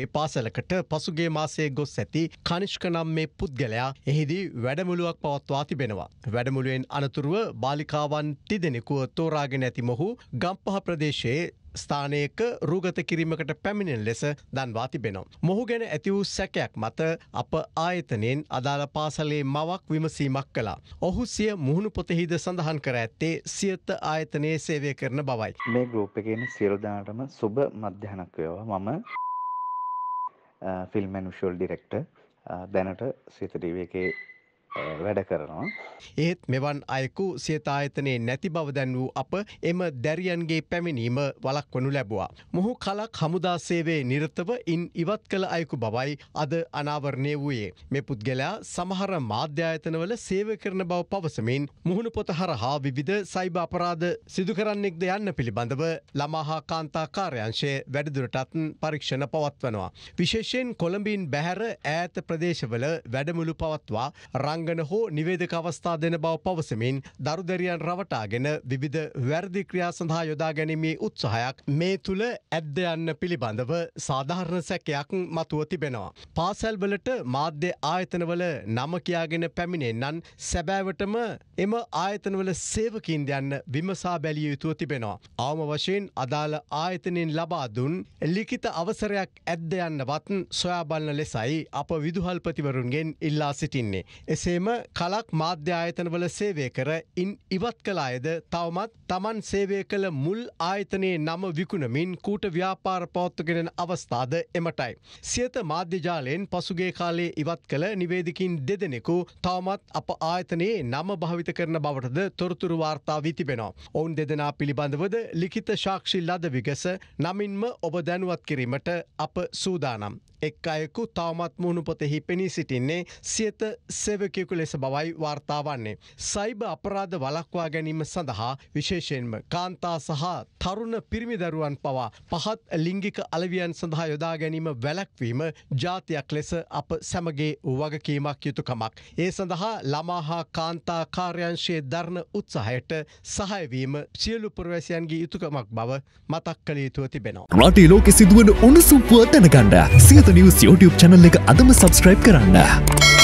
ඒ පාසලකට පසුගේ මාසේ ගොස් ඇති කනිෂ්ක නම් මේ පුද්ගලයා එහිදී වැඩමුළුවක් පවත්වා තිබෙනවා. වැඩමුළුවෙන් අනතුරුව බාලිකාවන් ටිදෙනෙකුව තෝරාගෙන ඇති මොහු ගම්පහ ප්‍රදේශයේ ස්ථානයක රූගත කිරීමකට පැමිණෙන් ලෙස දන්වා තිබෙනවා. මොහු ගැන ඇති වූ සැකයක් මත අප ආයතනයෙන් අදාළ පාසලේ මවක් විමසීමක් කලා. ඔහු සිය මුහුණු පොතෙහිද සඳහන් කර ඇත්තේ සියත ආයතනයේ සේවය කරන බවයි. මේ ගෝප්පගෙන සියල්දාටම සුබ මධ්‍යහනක්වයවා මම ෆිල්ම් ඇන් විෂුවල් ඩිරෙක්ටර් දැනට සිත ටීවී එකේ වැඩ කරනවා. ඒත් මෙවන් අයකු සියතායතනයේ නැති බව දැන් වූ අප එම දැරියන්ගේ පැමිණීම වලක්වනු ලැබවා. මොහු කලක් හමුදාසේවේ නිරතව ඉන් ඉවත් කළ අයකු බවයි අද අනාවරණය වූයේ. මෙ පුද්ගලයා සමහර මාධ්‍යායතනවල සේව කරන බව පවසමින් මුහුණු පොත හරහා විධ සයිභ අපරාධ සිදුකරන්නෙක්ද යන්න පිළිබඳව ළමහා කාන්තා කාර්යංශය වැඩදුරටත් පරීක්ෂණ පවත්වනවා. විශේෂයෙන් කොළඹින් බැහැර ඈත ප්‍රදේශවල වැඩමුළු පවත්වා රං රංගන හෝ නිවේදක අවස්ථා දෙන බව පවසමින් දරුදරියන් රවටාගෙන විවිධ වැරදික්‍රියා සඳහා යොදා ගැනීමේ උත්සාහයක් මේ තුළ ඇද්ද යන්න පිළිබඳව සාධාරණ සැකයක් මතුව තිබෙනවා. පාසැල්වලට මාධ්‍ය ආයතනවල නම කියාගෙන පැමිණෙන්න්නන් සැබෑවටම එම ආයතනවල සේවකින් යන්න විමසා බැලිය යුතුව තිබෙනවා. අවම වශයෙන් අදාළ ආයතනෙන් ලබාදුන් ලිකිත අවසරයක් ඇද්ද යන්නවත් සොයාබන්න ලෙසයි අප විදුහල්පතිවරුන්ගෙන් ඉල්ලා සිටින්නේ. එසේ එලෙසේම කලක් මාධ්‍ය ආයතනවල සේවය කර ඉන් ඉවත් කලායද තවමත් තමන් සේවය කළ මුල් ආයතනයේ නම විකුණමින් කූට ව්‍යාපාර පවත්තුගෙනෙන අවස්ථාද එමටයි. සියත මාධ්‍යජාලයෙන් පසුගේ කාලේ ඉවත් කළ නිවේදිකින් දෙදෙනෙකු තවමත් අප ආයතනයේ නම භාවිත කරන බවටද තොරතුරු වාර්තා විතිබෙනවා. ඔවුන් දෙදෙනා පිළිබඳවද ලිකිත ශාක්ෂිල් ලද විගස නමින්ම ඔබ දැනුවත් කිරීමට අප සූදානම්. එක් අයෙකු තවමත් මුණුපතෙහි පෙනී සිටින්නේ සියත සෙවකෙකු ලෙස බවයි වාර්තාවන්නේ. සයිබ අපරාධ වලක්වා ගැනීම සඳහා විශේෂයෙන්ම කාන්තා සහ තරුණ පිරිමිදරුවන් පවා පහත් ලිංගික අලවියන් සඳහා යොදා ගැනීම වැලැක්වීම ජාතියක් ලෙස අප සැමගේ වගකීමක් යුතුකමක්. ඒ සඳහා ළමාහා කාන්තා කාර්යංශයේ දරණ උත්සාහයට සහයවීම සියලු පුරවැසියන්ගේ යුතුකමක් බව මතක් කළ යුතුව තිබෙනවා. රටේ ලෝකෙ සිදුවන උණුසුම්පුව දැනගණ්ඩ සියත නිවස් YouTube චැනල් එක අදම සබස්ක්‍රයිබ් කරන්න.